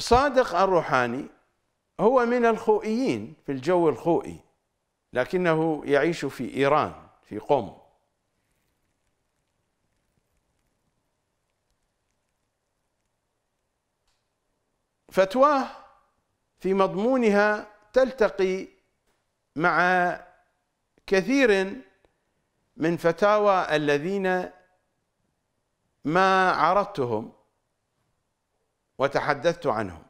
صادق الروحاني هو من الخوئيين في الجو الخوئي لكنه يعيش في إيران في قم فتواه في مضمونها تلتقي مع كثير من فتاوى الذين ما عرضتهم وتحدثت عنه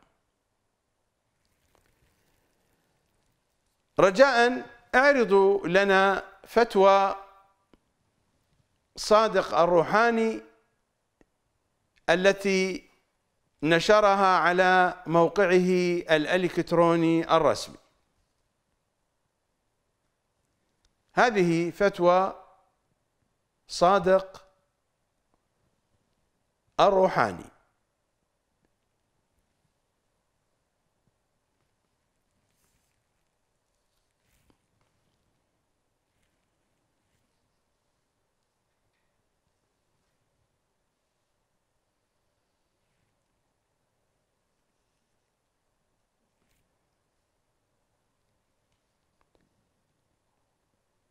رجاء اعرضوا لنا فتوى صادق الروحاني التي نشرها على موقعه الالكتروني الرسمي هذه فتوى صادق الروحاني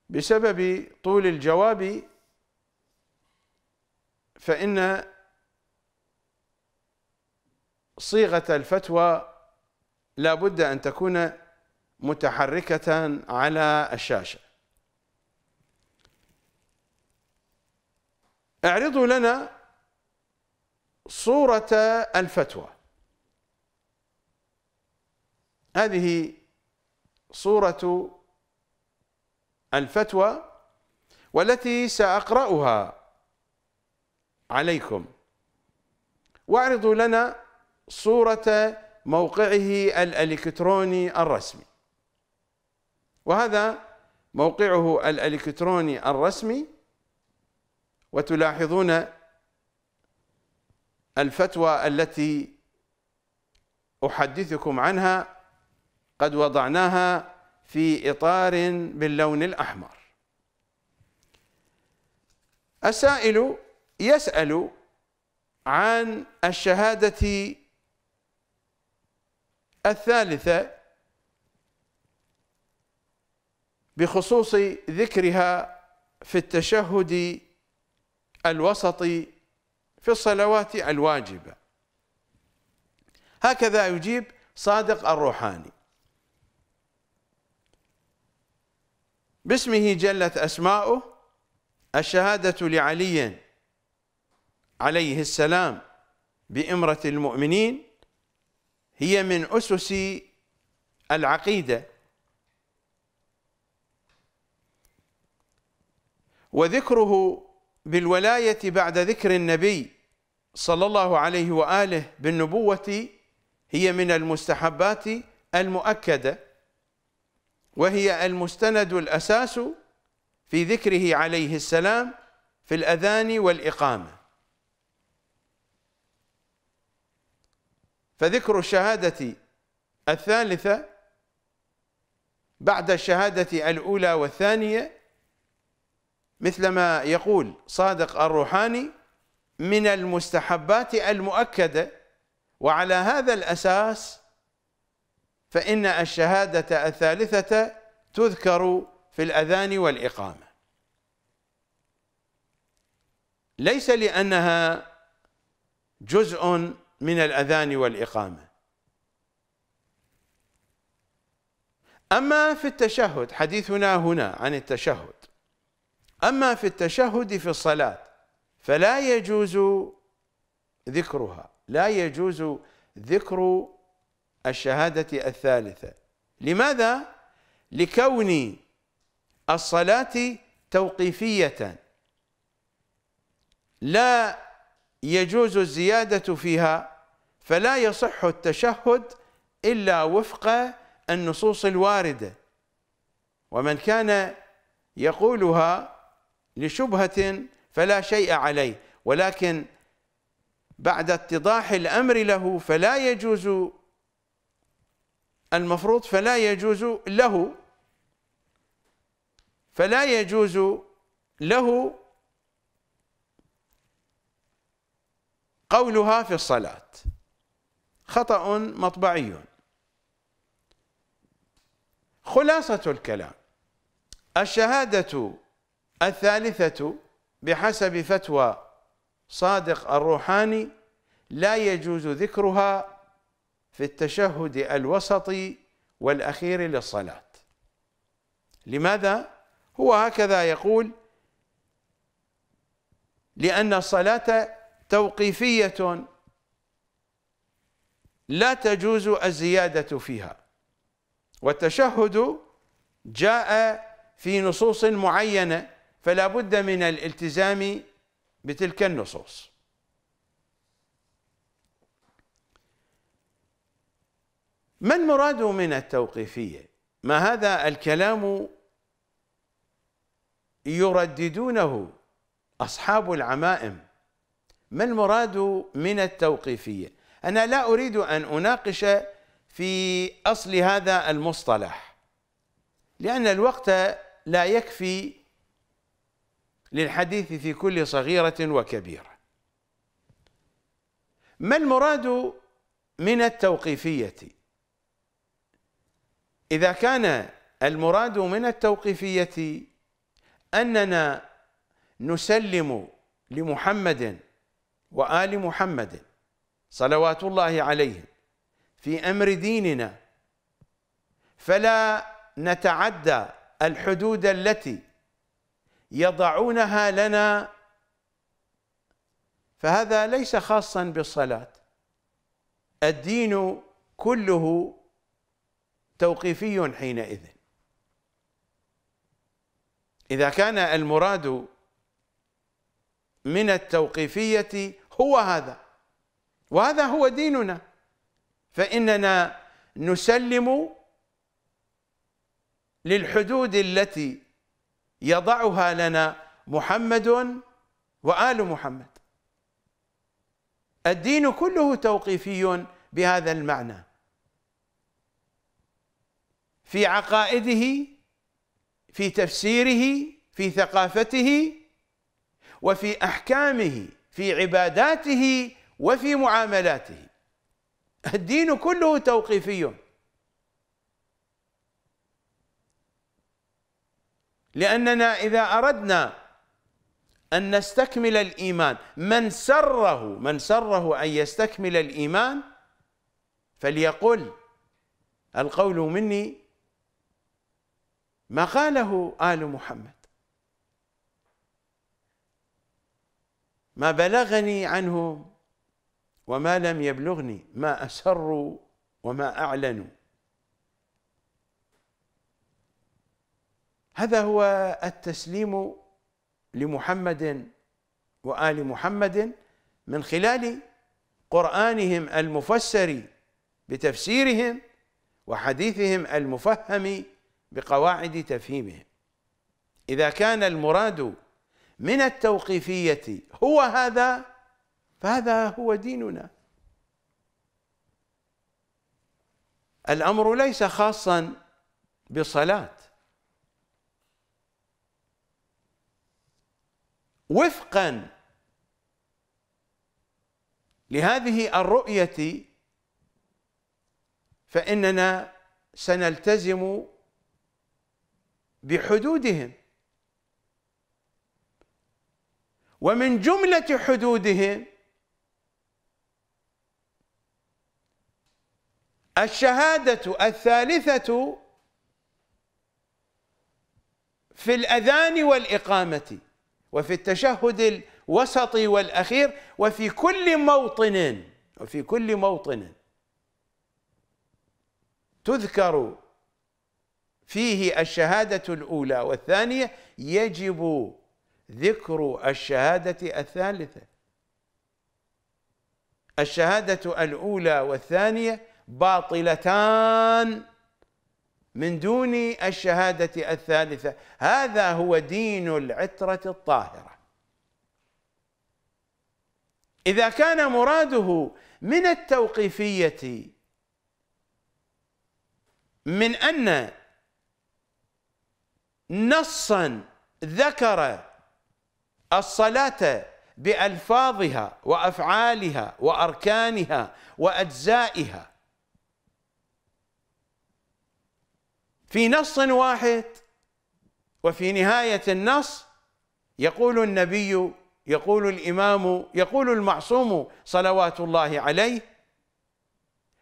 بسبب طول الجواب فإن صيغة الفتوى لا بد أن تكون متحركة على الشاشة اعرضوا لنا صورة الفتوى هذه صورة الفتوى والتي سأقرأها عليكم واعرضوا لنا صورة موقعه الإلكتروني الرسمي وهذا موقعه الإلكتروني الرسمي وتلاحظون الفتوى التي أحدثكم عنها قد وضعناها في إطار باللون الأحمر السائل يسأل عن الشهادة الثالثة بخصوص ذكرها في التشهد الوسطي في الصلوات الواجبة هكذا يجيب صادق الروحاني باسمه جلت أسماؤه الشهادة لعلي عليه السلام بإمرة المؤمنين هي من أسس العقيدة وذكره بالولاية بعد ذكر النبي صلى الله عليه وآله بالنبوة هي من المستحبات المؤكده وهي المستند الأساس في ذكره عليه السلام في الأذان والإقامة فذكر الشهادة الثالثة بعد الشهادة الأولى والثانية مثل ما يقول صادق الروحاني من المستحبات المؤكدة وعلى هذا الأساس فإن الشهادة الثالثة تذكر في الأذان والإقامة ليس لأنها جزء من الأذان والإقامة أما في التشهد حديثنا هنا عن التشهد أما في التشهد في الصلاة فلا يجوز ذكرها لا يجوز ذكر الشهادة الثالثة لماذا؟ لكون الصلاة توقيفية لا يجوز الزيادة فيها فلا يصح التشهد إلا وفق النصوص الواردة ومن كان يقولها لشبهة فلا شيء عليه ولكن بعد اتضاح الأمر له فلا يجوز المفروض فلا يجوز له فلا يجوز له قولها في الصلاة خطأ مطبعي خلاصة الكلام الشهادة الثالثة بحسب فتوى صادق الروحاني لا يجوز ذكرها في التشهد الوسطي والاخير للصلاه لماذا هو هكذا يقول لان الصلاه توقيفيه لا تجوز الزياده فيها والتشهد جاء في نصوص معينه فلا بد من الالتزام بتلك النصوص ما المراد من التوقيفية؟ ما هذا الكلام يرددونه أصحاب العمائم ما المراد من التوقيفية؟ أنا لا أريد أن أناقش في أصل هذا المصطلح لأن الوقت لا يكفي للحديث في كل صغيرة وكبيرة ما المراد من التوقيفية؟ إذا كان المراد من التوقيفية أننا نسلم لمحمد وآل محمد صلوات الله عليهم في أمر ديننا فلا نتعدى الحدود التي يضعونها لنا فهذا ليس خاصا بالصلاة الدين كله توقيفي حينئذ إذا كان المراد من التوقيفية هو هذا وهذا هو ديننا فإننا نسلم للحدود التي يضعها لنا محمد وآل محمد الدين كله توقيفي بهذا المعنى في عقائده في تفسيره في ثقافته وفي احكامه في عباداته وفي معاملاته الدين كله توقيفي لاننا اذا اردنا ان نستكمل الايمان من سره من سره ان يستكمل الايمان فليقل القول مني ما قاله آل محمد ما بلغني عنهم وما لم يبلغني ما أسروا وما أعلنوا هذا هو التسليم لمحمد وآل محمد من خلال قرآنهم المفسر بتفسيرهم وحديثهم المفهم بقواعد تفهيمهم إذا كان المراد من التوقيفية هو هذا فهذا هو ديننا الأمر ليس خاصا بالصلاة وفقا لهذه الرؤية فإننا سنلتزم بحدودهم ومن جملة حدودهم الشهادة الثالثة في الأذان والإقامة وفي التشهد الوسطي والأخير وفي كل موطن وفي كل موطن تذكر فيه الشهادة الأولى والثانية يجب ذكر الشهادة الثالثة الشهادة الأولى والثانية باطلتان من دون الشهادة الثالثة هذا هو دين العترة الطاهرة إذا كان مراده من التوقيفية من أن نصا ذكر الصلاة بألفاظها وأفعالها وأركانها وأجزائها في نص واحد وفي نهاية النص يقول النبي يقول الإمام يقول المعصوم صلوات الله عليه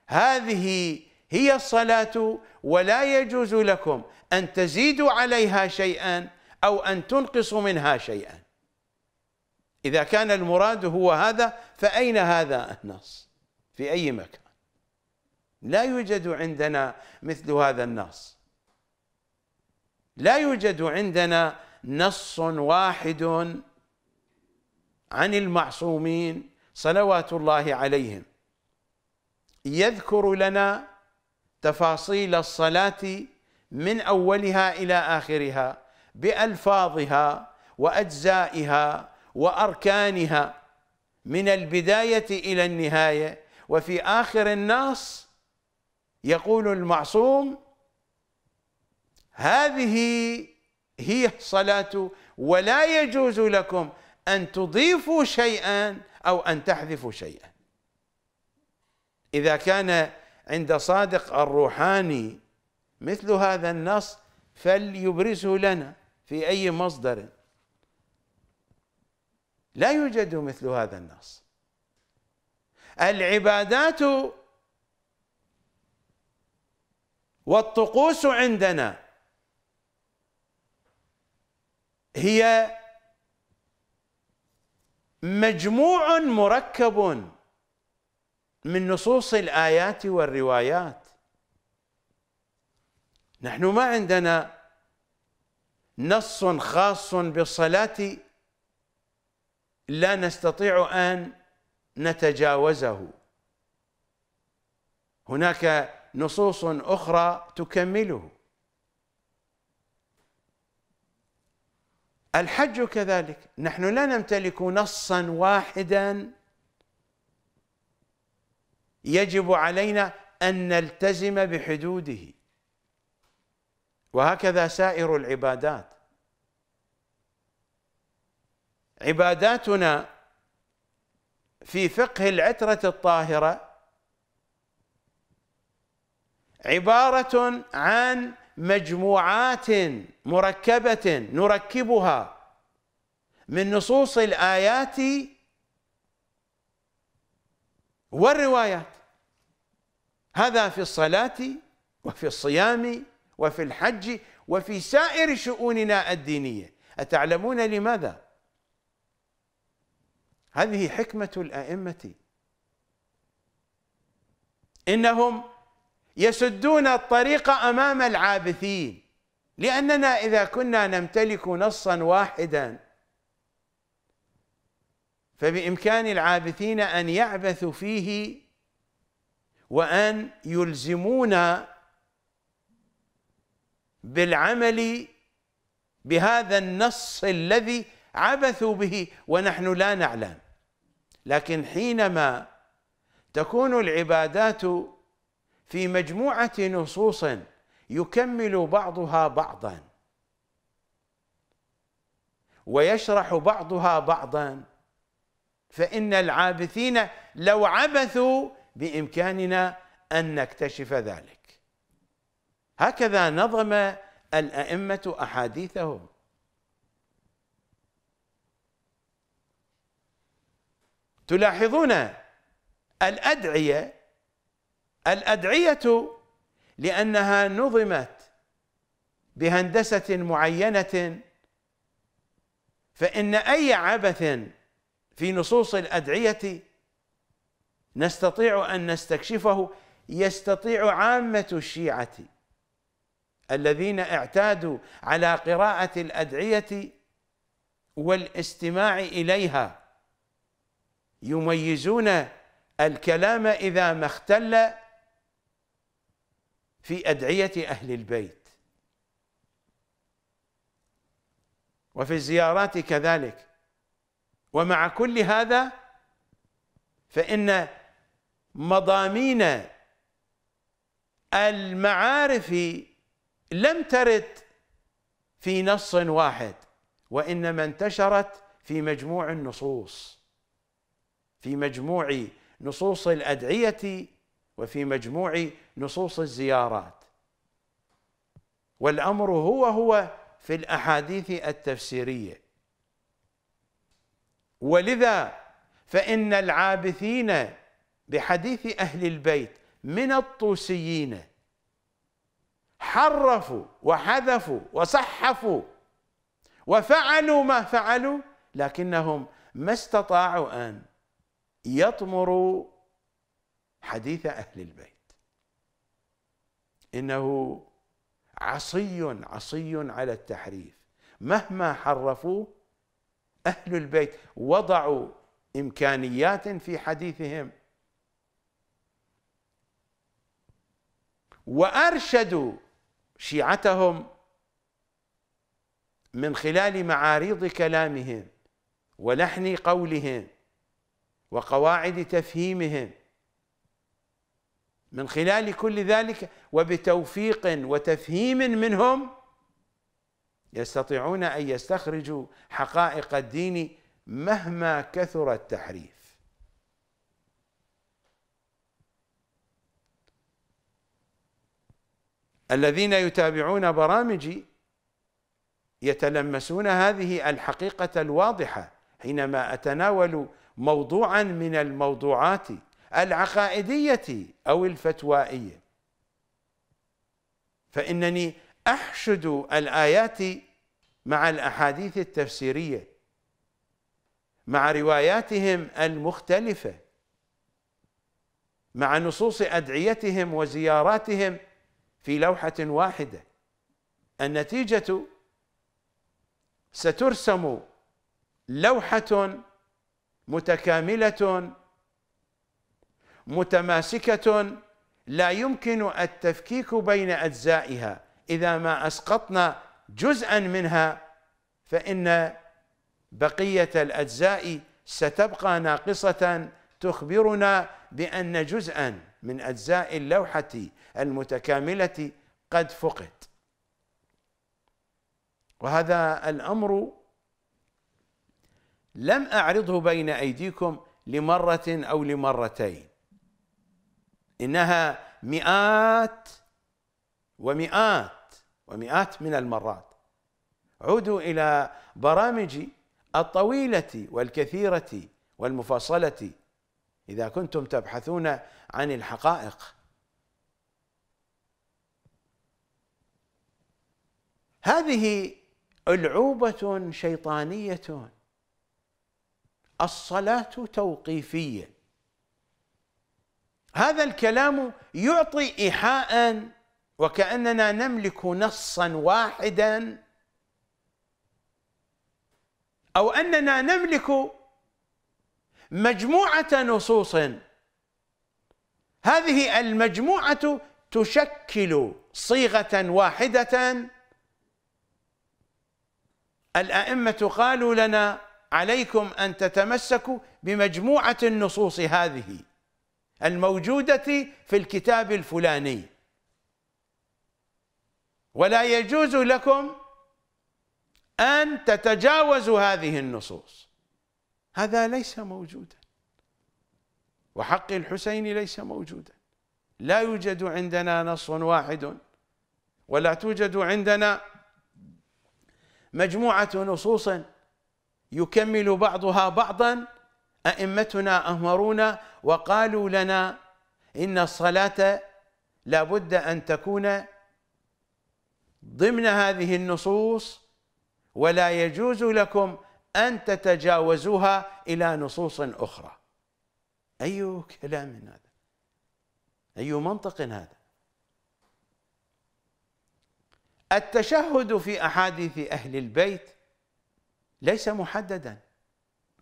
هذه هي الصلاة ولا يجوز لكم أن تزيدوا عليها شيئا أو أن تنقصوا منها شيئا إذا كان المراد هو هذا فأين هذا النص في أي مكان لا يوجد عندنا مثل هذا النص لا يوجد عندنا نص واحد عن المعصومين صلوات الله عليهم يذكر لنا تفاصيل الصلاة من أولها إلى آخرها بألفاظها وأجزائها وأركانها من البداية إلى النهاية وفي آخر الناس يقول المعصوم هذه هي الصلاة ولا يجوز لكم أن تضيفوا شيئا أو أن تحذفوا شيئا إذا كان عند صادق الروحاني مثل هذا النص فليبرزه لنا في أي مصدر لا يوجد مثل هذا النص العبادات والطقوس عندنا هي مجموع مركب من نصوص الايات والروايات نحن ما عندنا نص خاص بالصلاه لا نستطيع ان نتجاوزه هناك نصوص اخرى تكمله الحج كذلك نحن لا نمتلك نصا واحدا يجب علينا أن نلتزم بحدوده وهكذا سائر العبادات عباداتنا في فقه العترة الطاهرة عبارة عن مجموعات مركبة نركبها من نصوص الآيات والروايات هذا في الصلاة وفي الصيام وفي الحج وفي سائر شؤوننا الدينية أتعلمون لماذا؟ هذه حكمة الأئمة إنهم يسدون الطريق أمام العابثين لأننا إذا كنا نمتلك نصا واحدا فبإمكان العابثين أن يعبثوا فيه وأن يلزمونا بالعمل بهذا النص الذي عبثوا به ونحن لا نعلم لكن حينما تكون العبادات في مجموعة نصوص يكمل بعضها بعضا ويشرح بعضها بعضا فإن العابثين لو عبثوا بامكاننا ان نكتشف ذلك هكذا نظم الائمه احاديثهم تلاحظون الادعيه الادعيه لانها نظمت بهندسه معينه فان اي عبث في نصوص الادعيه نستطيع أن نستكشفه يستطيع عامة الشيعة الذين اعتادوا على قراءة الأدعية والاستماع إليها يميزون الكلام إذا ما اختل في أدعية أهل البيت وفي الزيارات كذلك ومع كل هذا فإن مضامين المعارف لم ترد في نص واحد وانما انتشرت في مجموع النصوص في مجموع نصوص الادعيه وفي مجموع نصوص الزيارات والامر هو هو في الاحاديث التفسيريه ولذا فان العابثين بحديث أهل البيت من الطوسيين حرفوا وحذفوا وصحفوا وفعلوا ما فعلوا لكنهم ما استطاعوا أن يطمروا حديث أهل البيت إنه عصي عصي على التحريف مهما حرفوا أهل البيت وضعوا إمكانيات في حديثهم وارشدوا شيعتهم من خلال معاريض كلامهم ولحن قولهم وقواعد تفهيمهم من خلال كل ذلك وبتوفيق وتفهيم منهم يستطيعون ان يستخرجوا حقائق الدين مهما كثر التحريف الذين يتابعون برامجي يتلمسون هذه الحقيقة الواضحة حينما أتناول موضوعا من الموضوعات العقائدية أو الفتوائية فإنني أحشد الآيات مع الأحاديث التفسيرية مع رواياتهم المختلفة مع نصوص أدعيتهم وزياراتهم في لوحة واحدة النتيجة سترسم لوحة متكاملة متماسكة لا يمكن التفكيك بين أجزائها إذا ما أسقطنا جزءا منها فإن بقية الأجزاء ستبقى ناقصة تخبرنا بأن جزءا من أجزاء اللوحة المتكاملة قد فقد وهذا الأمر لم أعرضه بين أيديكم لمرة أو لمرتين إنها مئات ومئات ومئات من المرات عودوا إلى برامجي الطويلة والكثيرة والمفصلة إذا كنتم تبحثون عن الحقائق هذه ألعوبة شيطانية الصلاة توقيفية هذا الكلام يعطي إيحاء وكأننا نملك نصا واحدا أو أننا نملك مجموعة نصوص هذه المجموعة تشكل صيغة واحدة الأئمة قالوا لنا عليكم أن تتمسكوا بمجموعة النصوص هذه الموجودة في الكتاب الفلاني ولا يجوز لكم أن تتجاوزوا هذه النصوص هذا ليس موجودا وحق الحسين ليس موجودا لا يوجد عندنا نص واحد ولا توجد عندنا مجموعة نصوص يكمل بعضها بعضا أئمتنا أمرونا وقالوا لنا إن الصلاة لابد أن تكون ضمن هذه النصوص ولا يجوز لكم أن تتجاوزوها إلى نصوص أخرى أي كلام هذا أي منطق هذا التشهد في أحاديث أهل البيت ليس محددا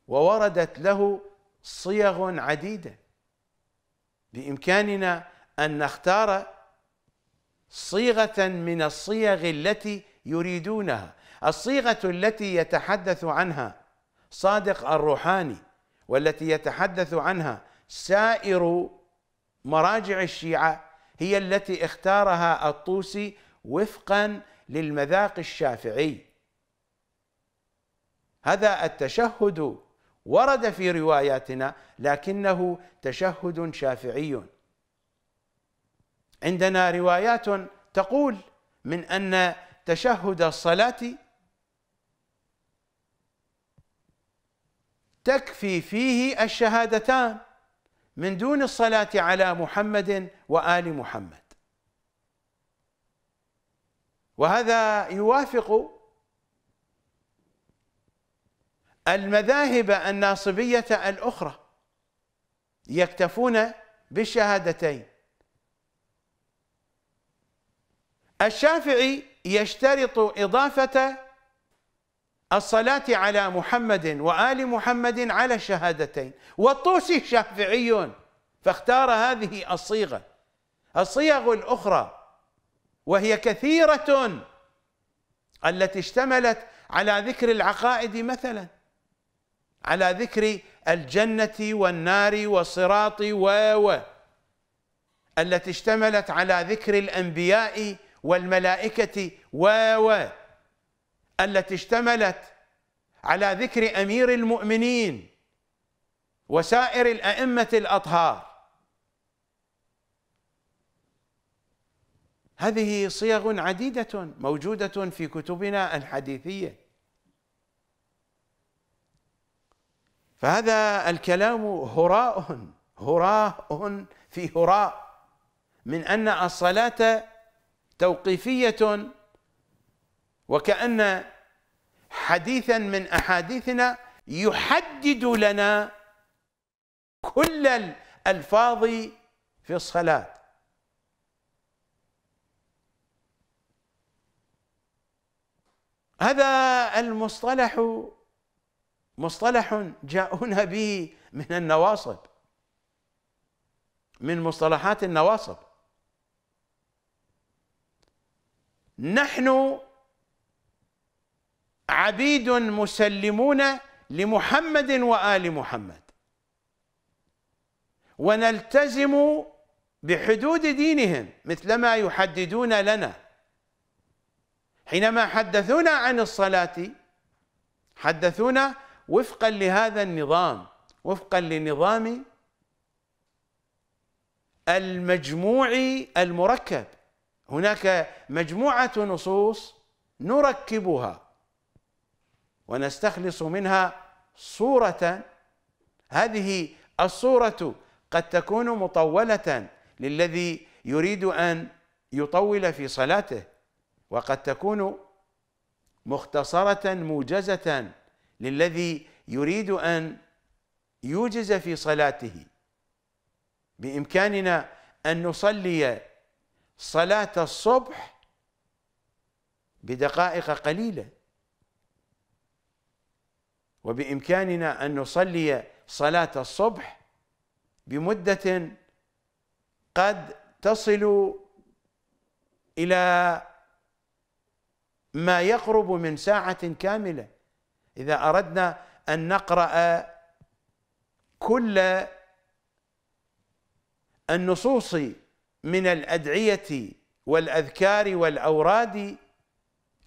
ووردت له صيغ عديدة بإمكاننا أن نختار صيغة من الصيغ التي يريدونها الصيغه التي يتحدث عنها صادق الروحاني والتي يتحدث عنها سائر مراجع الشيعه هي التي اختارها الطوسي وفقا للمذاق الشافعي هذا التشهد ورد في رواياتنا لكنه تشهد شافعي عندنا روايات تقول من ان تشهد الصلاه تكفي فيه الشهادتان من دون الصلاة على محمد وآل محمد وهذا يوافق المذاهب الناصبية الأخرى يكتفون بالشهادتين الشافعي يشترط إضافة الصلاة على محمد وآل محمد على الشهادتين والطوسي شافعي فاختار هذه الصيغة الصيغ الأخرى وهي كثيرة التي اشتملت على ذكر العقائد مثلا على ذكر الجنة والنار والصراط و و التي اشتملت على ذكر الأنبياء والملائكة و و التي اشتملت على ذكر امير المؤمنين وسائر الائمه الاطهار هذه صيغ عديده موجوده في كتبنا الحديثيه فهذا الكلام هراء هراء في هراء من ان الصلاه توقيفيه وكأن حديثا من أحاديثنا يحدد لنا كل الألفاظ في الصلاة هذا المصطلح مصطلح جاءونا به من النواصب من مصطلحات النواصب نحن عبيد مسلمون لمحمد وآل محمد ونلتزم بحدود دينهم مثلما يحددون لنا حينما حدثونا عن الصلاة حدثونا وفقا لهذا النظام وفقا لنظام المجموع المركب هناك مجموعة نصوص نركبها ونستخلص منها صورة هذه الصورة قد تكون مطولة للذي يريد أن يطول في صلاته وقد تكون مختصرة موجزة للذي يريد أن يوجز في صلاته بإمكاننا أن نصلي صلاة الصبح بدقائق قليلة وبامكاننا ان نصلي صلاه الصبح بمده قد تصل الى ما يقرب من ساعه كامله اذا اردنا ان نقرا كل النصوص من الادعيه والاذكار والاوراد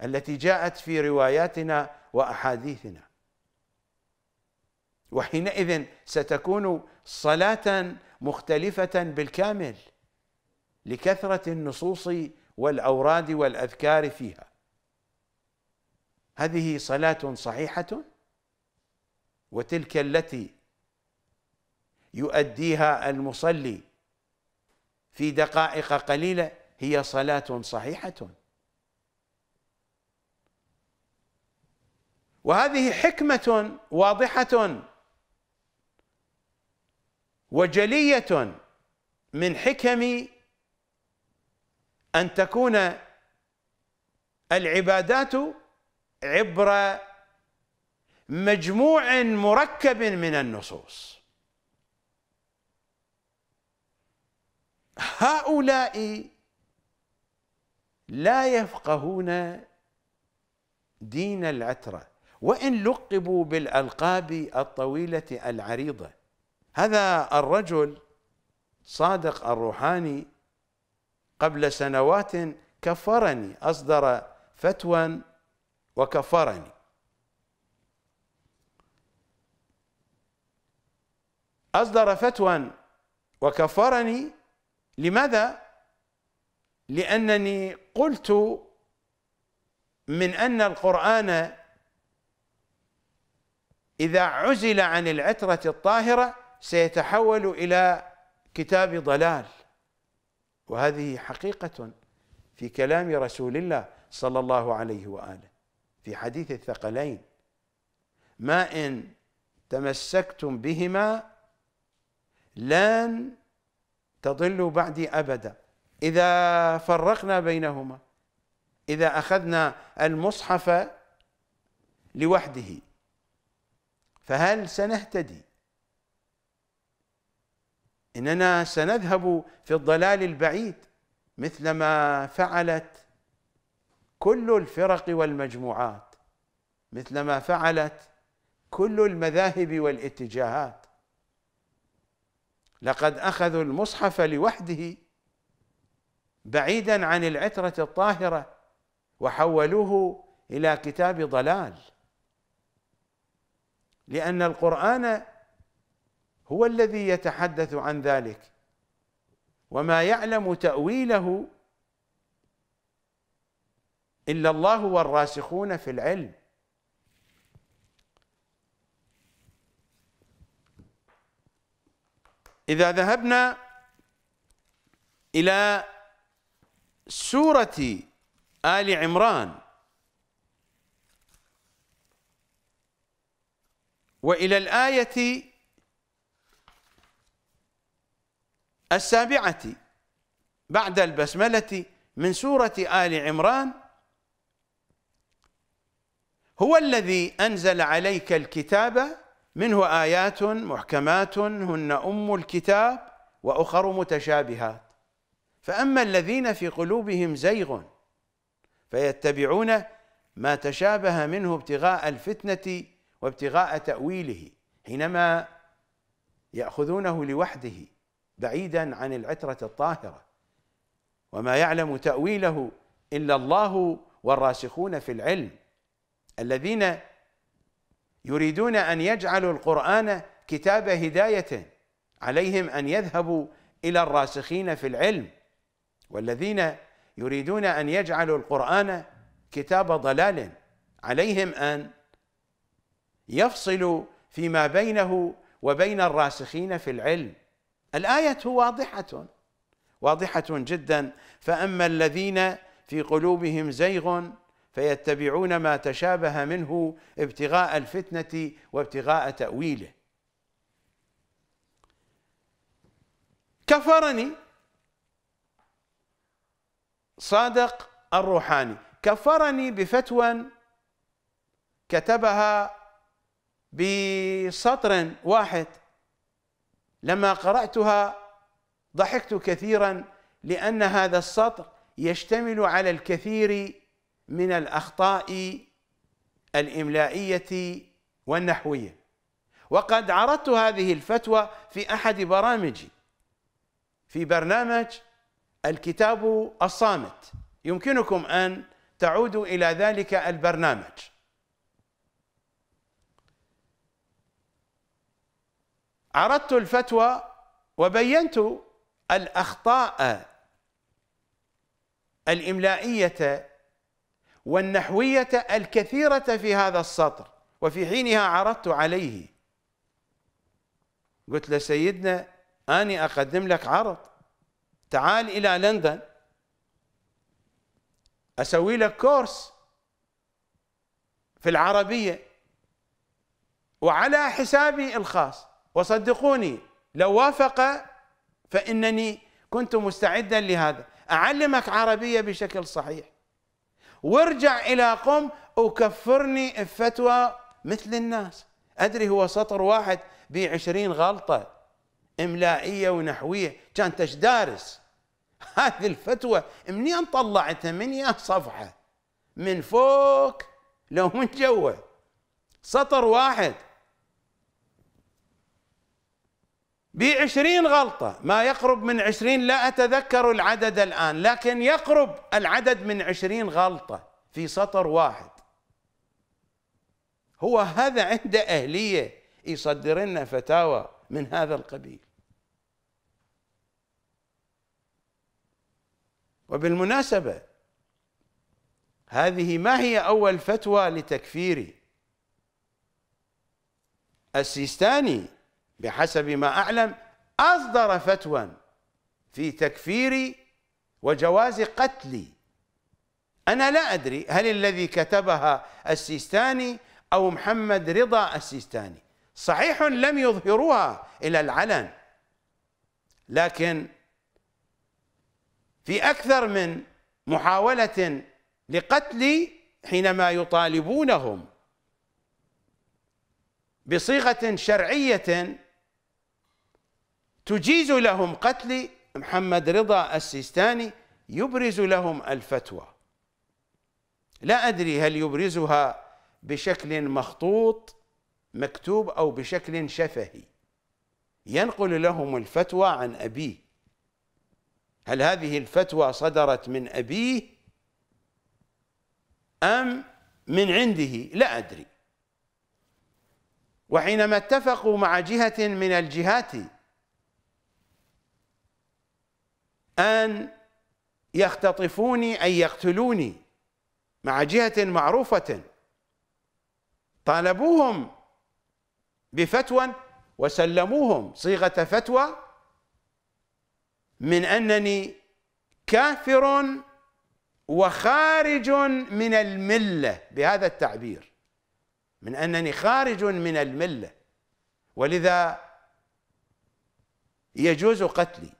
التي جاءت في رواياتنا واحاديثنا وحينئذ ستكون صلاة مختلفة بالكامل لكثرة النصوص والأوراد والأذكار فيها هذه صلاة صحيحة وتلك التي يؤديها المصلي في دقائق قليلة هي صلاة صحيحة وهذه حكمة واضحة وجلية من حكم أن تكون العبادات عبر مجموع مركب من النصوص هؤلاء لا يفقهون دين العترة وإن لقبوا بالألقاب الطويلة العريضة هذا الرجل صادق الروحاني قبل سنوات كفرني أصدر فتوى وكفرني أصدر فتوى وكفرني لماذا؟ لأنني قلت من أن القرآن إذا عزل عن العترة الطاهرة سيتحول إلى كتاب ضلال وهذه حقيقة في كلام رسول الله صلى الله عليه وآله في حديث الثقلين ما إن تمسكتم بهما لن تضلوا بعدي أبدا إذا فرقنا بينهما إذا أخذنا المصحف لوحده فهل سنهتدي اننا سنذهب في الضلال البعيد مثلما فعلت كل الفرق والمجموعات مثلما فعلت كل المذاهب والاتجاهات لقد اخذوا المصحف لوحده بعيدا عن العتره الطاهره وحولوه الى كتاب ضلال لان القران هو الذي يتحدث عن ذلك وما يعلم تأويله إلا الله والراسخون في العلم إذا ذهبنا إلى سورة آل عمران وإلى الآية السابعة بعد البسملة من سورة آل عمران هو الذي أنزل عليك الكتاب منه آيات محكمات هن أم الكتاب وأخر متشابهات فأما الذين في قلوبهم زيغ فيتبعون ما تشابه منه ابتغاء الفتنة وابتغاء تأويله حينما يأخذونه لوحده بعيدا عن العترة الطاهرة وما يعلم تأويله إلا الله والراسخون في العلم الذين يريدون أن يجعلوا القرآن كتاب هداية عليهم أن يذهبوا إلى الراسخين في العلم والذين يريدون أن يجعلوا القرآن كتاب ضلال عليهم أن يفصلوا فيما بينه وبين الراسخين في العلم الآية واضحة واضحة جدا فأما الذين في قلوبهم زيغ فيتبعون ما تشابه منه ابتغاء الفتنة وابتغاء تأويله كفرني صادق الروحاني كفرني بفتوى كتبها بسطر واحد لما قراتها ضحكت كثيرا لان هذا السطر يشتمل على الكثير من الاخطاء الاملائيه والنحويه وقد عرضت هذه الفتوى في احد برامجي في برنامج الكتاب الصامت يمكنكم ان تعودوا الى ذلك البرنامج عرضت الفتوى وبينت الأخطاء الإملائية والنحوية الكثيرة في هذا السطر وفي حينها عرضت عليه قلت له سيدنا أني أقدم لك عرض تعال إلى لندن أسوي لك كورس في العربية وعلى حسابي الخاص وصدقوني لو وافق فإنني كنت مستعدا لهذا أعلمك عربية بشكل صحيح وارجع إلى قم وكفرني الفتوى مثل الناس أدري هو سطر واحد بعشرين غلطة إملائية ونحوية كانت دارس هذه الفتوى منين طلعتها من يا صفحة من فوق لو من جوه سطر واحد بعشرين غلطة ما يقرب من عشرين لا أتذكر العدد الآن لكن يقرب العدد من عشرين غلطة في سطر واحد هو هذا عنده أهلية يصدر لنا فتاوى من هذا القبيل وبالمناسبة هذه ما هي أول فتوى لتكفير السيستاني بحسب ما أعلم أصدر فتوى في تكفيري وجواز قتلي أنا لا أدري هل الذي كتبها السيستاني أو محمد رضا السيستاني صحيح لم يظهروها إلى العلن لكن في أكثر من محاولة لقتلي حينما يطالبونهم بصيغة شرعية تجيز لهم قتل محمد رضا السيستاني يبرز لهم الفتوى لا أدري هل يبرزها بشكل مخطوط مكتوب أو بشكل شفهي ينقل لهم الفتوى عن أبيه هل هذه الفتوى صدرت من أبيه أم من عنده لا أدري وحينما اتفقوا مع جهة من الجهات أن يختطفوني أن يقتلوني مع جهة معروفة طالبوهم بفتوى وسلموهم صيغة فتوى من أنني كافر وخارج من الملة بهذا التعبير من أنني خارج من الملة ولذا يجوز قتلي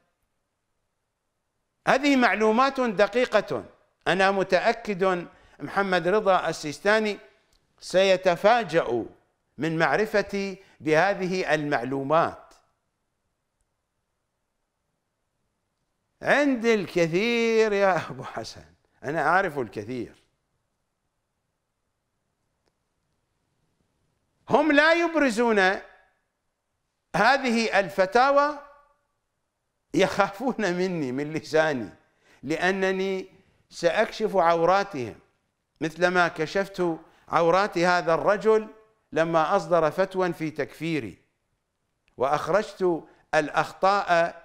هذه معلومات دقيقة أنا متأكد محمد رضا السيستاني سيتفاجأ من معرفتي بهذه المعلومات عند الكثير يا أبو حسن أنا أعرف الكثير هم لا يبرزون هذه الفتاوى يخافون مني من لساني لأنني سأكشف عوراتهم مثلما كشفت عورات هذا الرجل لما أصدر فتوى في تكفيري وأخرجت الأخطاء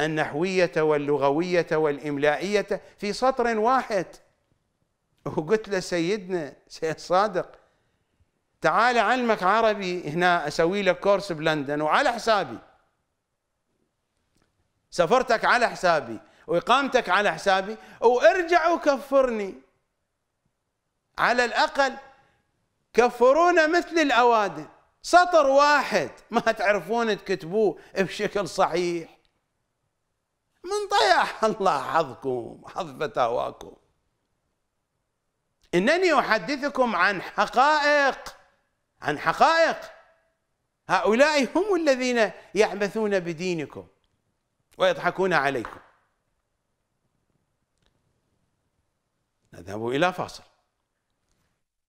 النحوية واللغوية والإملائية في سطر واحد وقلت له سيدنا سيد صادق تعال علمك عربي هنا أسوي لك كورس بلندن وعلى حسابي سفرتك على حسابي واقامتك على حسابي وارجع وكفرني على الاقل كفرونا مثل الاوادم سطر واحد ما تعرفون تكتبوه بشكل صحيح من طيح الله حظكم حظ فتاواكم انني احدثكم عن حقائق عن حقائق هؤلاء هم الذين يعبثون بدينكم ويضحكون عليكم نذهب إلى فاصل